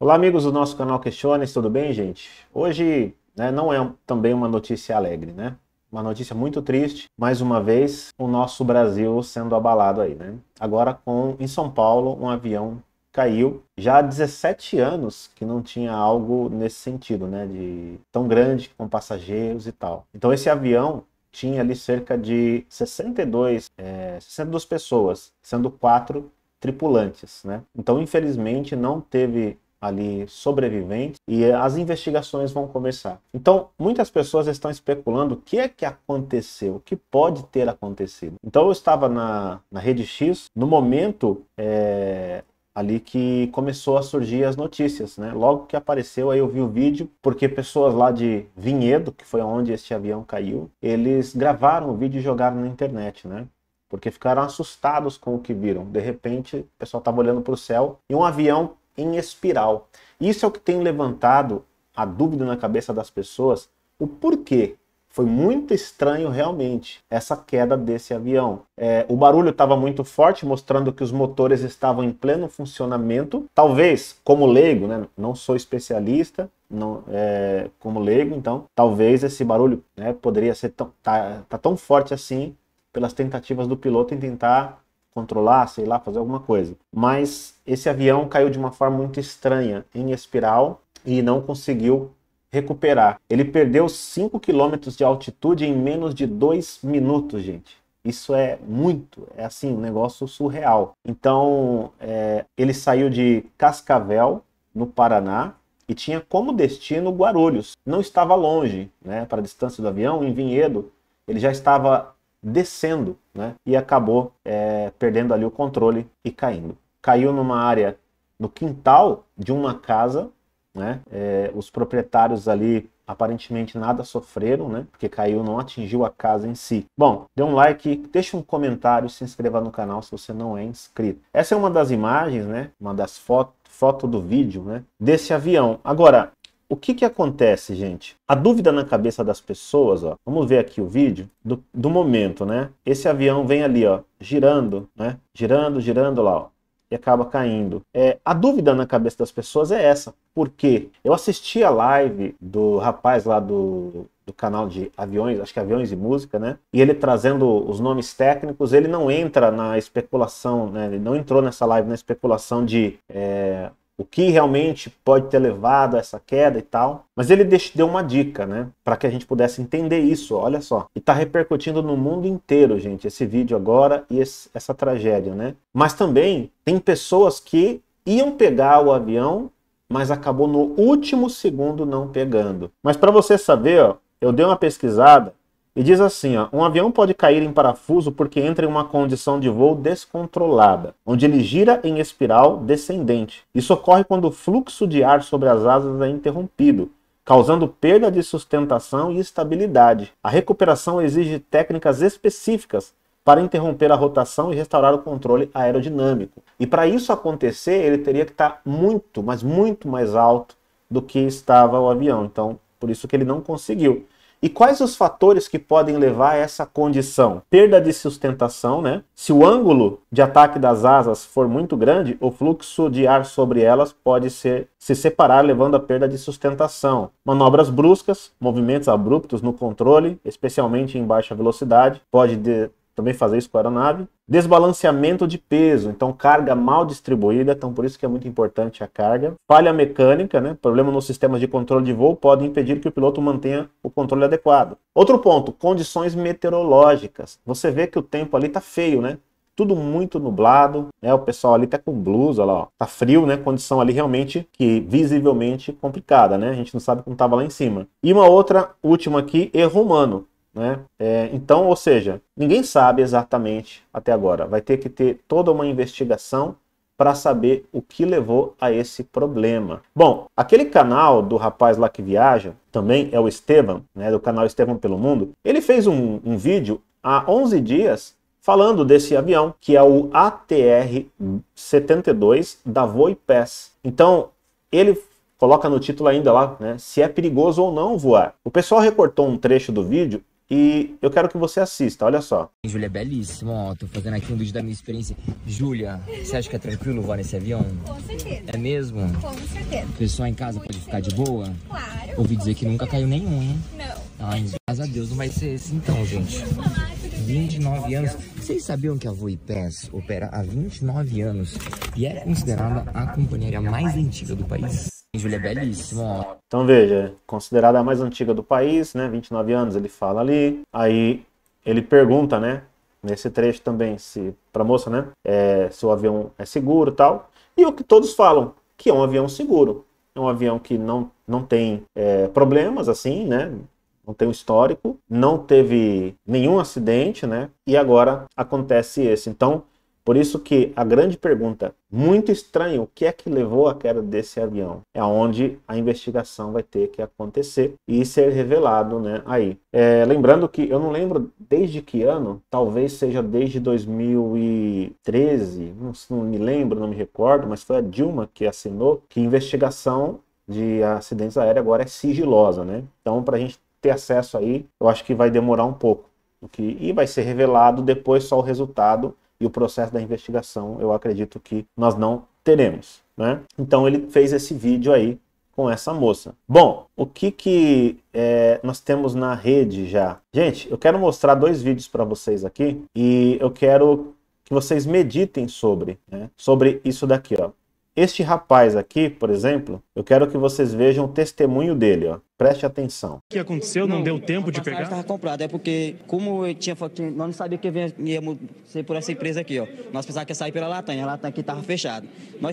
Olá, amigos do nosso canal Questiones, tudo bem, gente? Hoje né, não é também uma notícia alegre, né? Uma notícia muito triste, mais uma vez, o nosso Brasil sendo abalado aí, né? Agora com, em São Paulo, um avião caiu. Já há 17 anos que não tinha algo nesse sentido, né? De tão grande, com passageiros e tal. Então esse avião tinha ali cerca de 62, é, 62 pessoas, sendo quatro tripulantes, né? Então, infelizmente, não teve ali sobreviventes e eh, as investigações vão começar. Então, muitas pessoas estão especulando o que é que aconteceu, o que pode ter acontecido. Então, eu estava na, na Rede X no momento é, ali que começou a surgir as notícias, né? Logo que apareceu, aí eu vi o vídeo, porque pessoas lá de Vinhedo, que foi onde este avião caiu, eles gravaram o vídeo e jogaram na internet, né? porque ficaram assustados com o que viram. De repente, o pessoal estava olhando para o céu e um avião em espiral. Isso é o que tem levantado a dúvida na cabeça das pessoas, o porquê. Foi muito estranho realmente essa queda desse avião. É, o barulho estava muito forte, mostrando que os motores estavam em pleno funcionamento. Talvez, como leigo, né? não sou especialista, não, é, como leigo, então talvez esse barulho né, poderia ser tão, tá, tá tão forte assim pelas tentativas do piloto em tentar controlar, sei lá, fazer alguma coisa. Mas esse avião caiu de uma forma muito estranha, em espiral, e não conseguiu recuperar. Ele perdeu 5 quilômetros de altitude em menos de 2 minutos, gente. Isso é muito, é assim, um negócio surreal. Então, é, ele saiu de Cascavel, no Paraná, e tinha como destino Guarulhos. Não estava longe, né? Para a distância do avião, em Vinhedo, ele já estava descendo, né? E acabou é, perdendo ali o controle e caindo. Caiu numa área no quintal de uma casa, né? É, os proprietários ali aparentemente nada sofreram, né? Porque caiu, não atingiu a casa em si. Bom, dê um like, deixe um comentário, se inscreva no canal se você não é inscrito. Essa é uma das imagens, né? Uma das fotos, foto do vídeo, né? Desse avião. Agora, o que que acontece, gente? A dúvida na cabeça das pessoas, ó. Vamos ver aqui o vídeo do, do momento, né? Esse avião vem ali, ó, girando, né? Girando, girando lá, ó e acaba caindo. É, a dúvida na cabeça das pessoas é essa. porque Eu assisti a live do rapaz lá do, do canal de aviões, acho que aviões e música, né? E ele trazendo os nomes técnicos, ele não entra na especulação, né? Ele não entrou nessa live na especulação de é, o que realmente pode ter levado a essa queda e tal. Mas ele deu uma dica, né? Para que a gente pudesse entender isso, olha só. E está repercutindo no mundo inteiro, gente, esse vídeo agora e esse, essa tragédia, né? Mas também tem pessoas que iam pegar o avião, mas acabou no último segundo não pegando. Mas para você saber, ó, eu dei uma pesquisada e diz assim: ó, um avião pode cair em parafuso porque entra em uma condição de voo descontrolada, onde ele gira em espiral descendente. Isso ocorre quando o fluxo de ar sobre as asas é interrompido, causando perda de sustentação e estabilidade. A recuperação exige técnicas específicas para interromper a rotação e restaurar o controle aerodinâmico. E para isso acontecer, ele teria que estar muito, mas muito mais alto do que estava o avião. Então, por isso que ele não conseguiu. E quais os fatores que podem levar a essa condição? Perda de sustentação, né? Se o ângulo de ataque das asas for muito grande, o fluxo de ar sobre elas pode ser, se separar, levando a perda de sustentação. Manobras bruscas, movimentos abruptos no controle, especialmente em baixa velocidade, pode de, também fazer isso com a aeronave. Desbalanceamento de peso, então carga mal distribuída, então por isso que é muito importante a carga. Falha mecânica, né? problema nos sistemas de controle de voo pode impedir que o piloto mantenha o controle adequado. Outro ponto, condições meteorológicas. Você vê que o tempo ali tá feio, né? Tudo muito nublado, né? O pessoal ali tá com blusa lá, ó. Tá frio, né? Condição ali realmente que visivelmente complicada, né? A gente não sabe como tava lá em cima. E uma outra última aqui, erro humano. Né? É, então, ou seja, ninguém sabe exatamente até agora. Vai ter que ter toda uma investigação para saber o que levou a esse problema. Bom, aquele canal do rapaz lá que viaja, também é o Estevam, né, do canal Estevam pelo Mundo, ele fez um, um vídeo há 11 dias falando desse avião, que é o ATR-72 da Voipass. Então, ele coloca no título ainda lá, né, se é perigoso ou não voar. O pessoal recortou um trecho do vídeo e eu quero que você assista, olha só. Júlia, é belíssimo, ó. Tô fazendo aqui um vídeo da minha experiência. Júlia, você acha que é tranquilo voar nesse avião? Com certeza. É mesmo? Com certeza. O pessoal em casa Muito pode ficar seguro. de boa? Claro. Ouvi dizer que nunca caiu nenhum, hein? Não. Ai, ah, graças a Deus, não vai ser esse então, gente. 29 anos. Vocês sabiam que a Voipes opera há 29 anos e era é considerada a companhia aérea mais antiga do país? Júlia é belíssimo, Então veja, considerada a mais antiga do país, né? 29 anos, ele fala ali. Aí ele pergunta, né? Nesse trecho também, se para moça, né? É, se o avião é seguro, tal. E o que todos falam, que é um avião seguro, é um avião que não não tem é, problemas, assim, né? não tem um histórico, não teve nenhum acidente, né? E agora acontece esse. Então, por isso que a grande pergunta, muito estranho, o que é que levou à queda desse avião? É onde a investigação vai ter que acontecer e ser revelado, né? Aí, é, lembrando que eu não lembro desde que ano, talvez seja desde 2013, não, não me lembro, não me recordo, mas foi a Dilma que assinou que investigação de acidentes aéreos agora é sigilosa, né? Então, para a gente ter acesso aí, eu acho que vai demorar um pouco. Que, e vai ser revelado depois só o resultado e o processo da investigação, eu acredito que nós não teremos, né? Então ele fez esse vídeo aí com essa moça. Bom, o que que é, nós temos na rede já? Gente, eu quero mostrar dois vídeos para vocês aqui e eu quero que vocês meditem sobre, né? Sobre isso daqui, ó. Este rapaz aqui, por exemplo, eu quero que vocês vejam o testemunho dele, ó. Preste atenção. O que aconteceu? Não, não deu tempo de pegar? estava comprado. É porque, como eu tinha, nós não sabíamos que ia ser por essa empresa aqui, ó. Nós pensávamos que ia sair pela Latam, a Latam aqui estava fechada.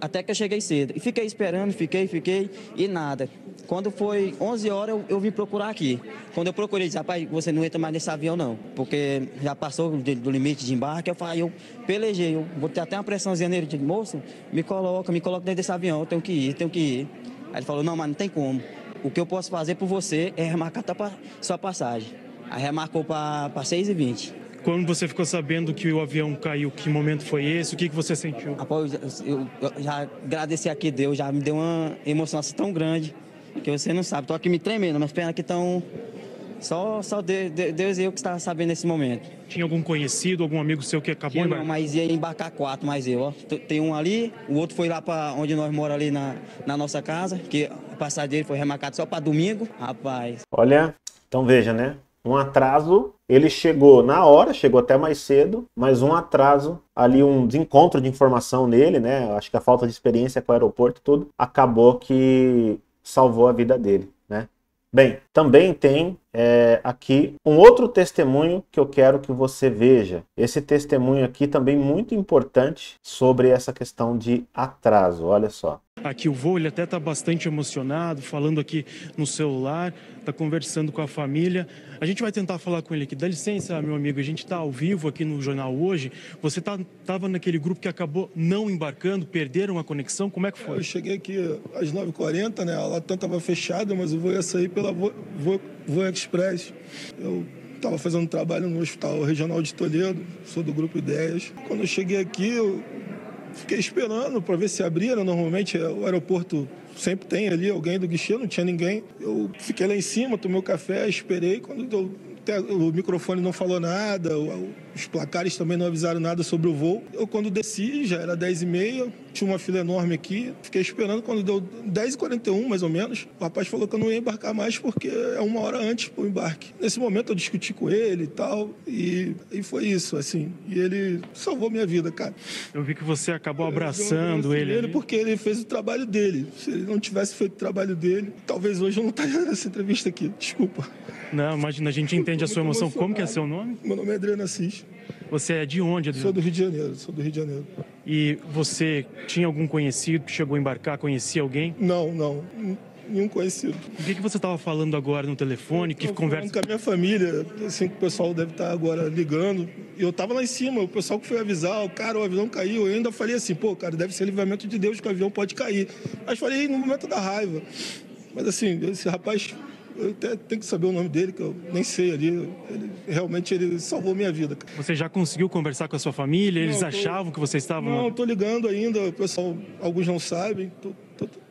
até que eu cheguei cedo. E fiquei esperando, fiquei, fiquei, e nada. Quando foi 11 horas, eu, eu vim procurar aqui. Quando eu procurei, disse, rapaz, você não entra mais nesse avião, não. Porque já passou do, do limite de embarque. Eu falei, eu pelejei, eu vou ter até uma pressãozinha nele. de moço, me coloca, me coloca dentro desse avião, eu tenho que ir, tenho que ir. Aí ele falou, não, mas não tem como. O que eu posso fazer por você é remarcar sua passagem. Aí remarcou para 6h20. Quando você ficou sabendo que o avião caiu, que momento foi esse? O que, que você sentiu? Rapaz, eu, eu, já agradeci aqui Deus, já me deu uma emoção assim tão grande que você não sabe. Estou aqui me tremendo, mas pena que estão só, só Deus, Deus e eu que estava sabendo nesse momento. Tinha algum conhecido, algum amigo seu que acabou Tinha, Não, mas ia embarcar quatro, mais eu. Ó. Tem um ali, o outro foi lá para onde nós moramos ali na, na nossa casa, que passagem dele foi remarcado só para domingo, rapaz. Olha, então veja, né? Um atraso, ele chegou na hora, chegou até mais cedo, mas um atraso, ali um desencontro de informação nele, né? Acho que a falta de experiência com o aeroporto, tudo, acabou que salvou a vida dele, né? Bem, também tem é, aqui um outro testemunho que eu quero que você veja. Esse testemunho aqui também muito importante sobre essa questão de atraso. Olha só aqui o voo, ele até está bastante emocionado, falando aqui no celular, está conversando com a família. A gente vai tentar falar com ele aqui. Dá licença, meu amigo, a gente está ao vivo aqui no jornal hoje. Você estava tá, naquele grupo que acabou não embarcando, perderam a conexão, como é que foi? Eu cheguei aqui às 9h40, né? A Latam estava fechada, mas eu vou ia sair pela Voo, Express. Eu estava fazendo trabalho no Hospital Regional de Toledo, sou do Grupo Ideias. Quando eu cheguei aqui, eu Fiquei esperando para ver se abria, né? normalmente é, o aeroporto sempre tem ali alguém do guichê, não tinha ninguém. Eu fiquei lá em cima, tomei o um café, esperei, quando o microfone não falou nada, o, os placares também não avisaram nada sobre o voo. Eu, quando desci, já era 10h30, tinha uma fila enorme aqui. Fiquei esperando, quando deu 10h41, mais ou menos, o rapaz falou que eu não ia embarcar mais porque é uma hora antes do embarque. Nesse momento eu discuti com ele e tal, e, e foi isso, assim. E ele salvou minha vida, cara. Eu vi que você acabou abraçando ele. Ele porque ele fez o trabalho dele. Se ele não tivesse feito o trabalho dele, talvez hoje eu não estaria nessa entrevista aqui. Desculpa. Não, imagina, a gente entende a sua emoção. Como que é seu nome? Meu nome é Adriano Assis. Você é de onde, Adriano? Sou do Rio de Janeiro, sou do Rio de Janeiro. E você tinha algum conhecido que chegou a embarcar, conhecia alguém? Não, não. Nenhum conhecido. O que, que você estava falando agora no telefone? Que eu conversa? Com a minha família, assim, que o pessoal deve estar tá agora ligando. Eu estava lá em cima, o pessoal que foi avisar, o cara, o avião caiu. Eu ainda falei assim, pô, cara, deve ser livramento de Deus que o avião pode cair. Mas falei no momento da raiva. Mas assim, esse rapaz eu até tenho que saber o nome dele, que eu nem sei ali. Ele, realmente ele salvou minha vida. Você já conseguiu conversar com a sua família? Eles não, tô... achavam que você estava. Não, estou ligando ainda, o pessoal, alguns não sabem.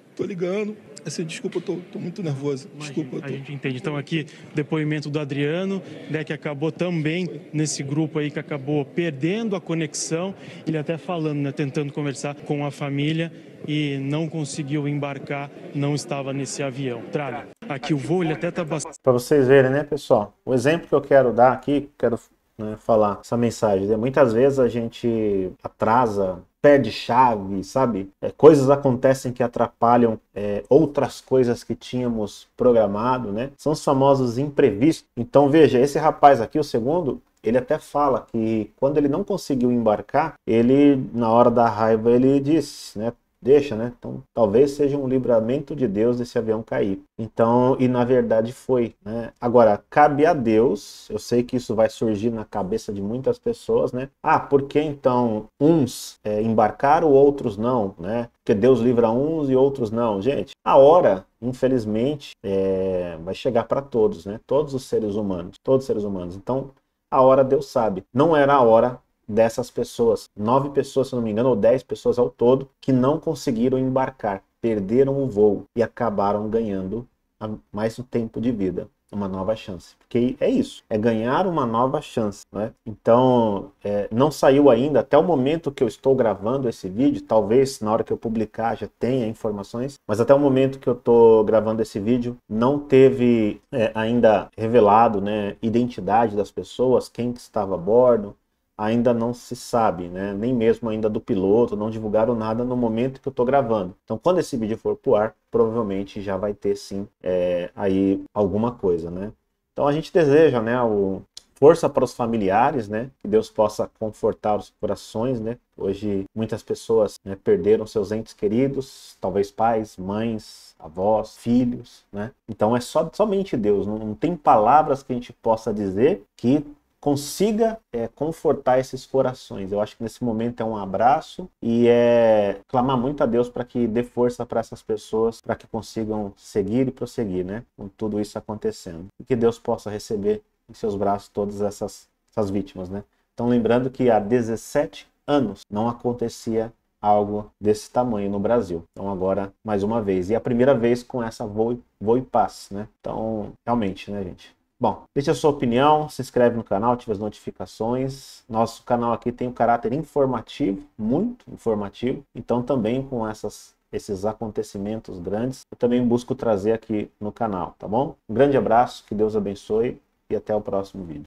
estou ligando. Assim, desculpa, eu estou muito nervoso. Imagina, tô... A gente entende. Então, aqui, depoimento do Adriano, né, que acabou também nesse grupo aí, que acabou perdendo a conexão. Ele até falando, né, tentando conversar com a família e não conseguiu embarcar, não estava nesse avião. Traga. Aqui o voo, ele até está bastante. Para vocês verem, né, pessoal? O exemplo que eu quero dar aqui, quero né, falar essa mensagem. Né? Muitas vezes a gente atrasa pé de chave, sabe? É, coisas acontecem que atrapalham é, outras coisas que tínhamos programado, né? São os famosos imprevistos. Então veja, esse rapaz aqui, o segundo, ele até fala que quando ele não conseguiu embarcar, ele na hora da raiva ele disse, né? deixa, né? Então, talvez seja um livramento de Deus desse avião cair. Então, e na verdade foi, né? Agora, cabe a Deus, eu sei que isso vai surgir na cabeça de muitas pessoas, né? Ah, por que então uns é, embarcaram, outros não, né? Porque Deus livra uns e outros não. Gente, a hora infelizmente é, vai chegar para todos né todos os seres humanos todos os seres humanos então a hora Deus sabe não era a hora dessas pessoas. Nove pessoas, se não me engano, ou dez pessoas ao todo, que não conseguiram embarcar, perderam o voo e acabaram ganhando mais um tempo de vida uma nova chance. Porque é isso, é ganhar uma nova chance. Né? Então, é, não saiu ainda, até o momento que eu estou gravando esse vídeo, talvez na hora que eu publicar já tenha informações, mas até o momento que eu estou gravando esse vídeo, não teve é, ainda revelado né, identidade das pessoas, quem que estava a bordo, ainda não se sabe, né? Nem mesmo ainda do piloto, não divulgaram nada no momento que eu estou gravando. Então, quando esse vídeo for pro ar, provavelmente já vai ter sim é, aí alguma coisa, né? Então a gente deseja, né, o força para os familiares, né? Que Deus possa confortar os corações, né? Hoje muitas pessoas né, perderam seus entes queridos, talvez pais, mães, avós, filhos, né? Então é só somente Deus, não, não tem palavras que a gente possa dizer que consiga é, confortar esses corações. Eu acho que nesse momento é um abraço e é clamar muito a Deus para que dê força para essas pessoas, para que consigam seguir e prosseguir, né? Com tudo isso acontecendo. E que Deus possa receber em seus braços todas essas, essas vítimas, né? Então, lembrando que há 17 anos não acontecia algo desse tamanho no Brasil. Então agora mais uma vez e é a primeira vez com essa voo, voo e né? Então realmente, né, gente? Bom, deixe a sua opinião, se inscreve no canal, ative as notificações. Nosso canal aqui tem um caráter informativo, muito informativo. Então também com essas esses acontecimentos grandes, eu também busco trazer aqui no canal, tá bom? Um grande abraço, que Deus abençoe e até o próximo vídeo.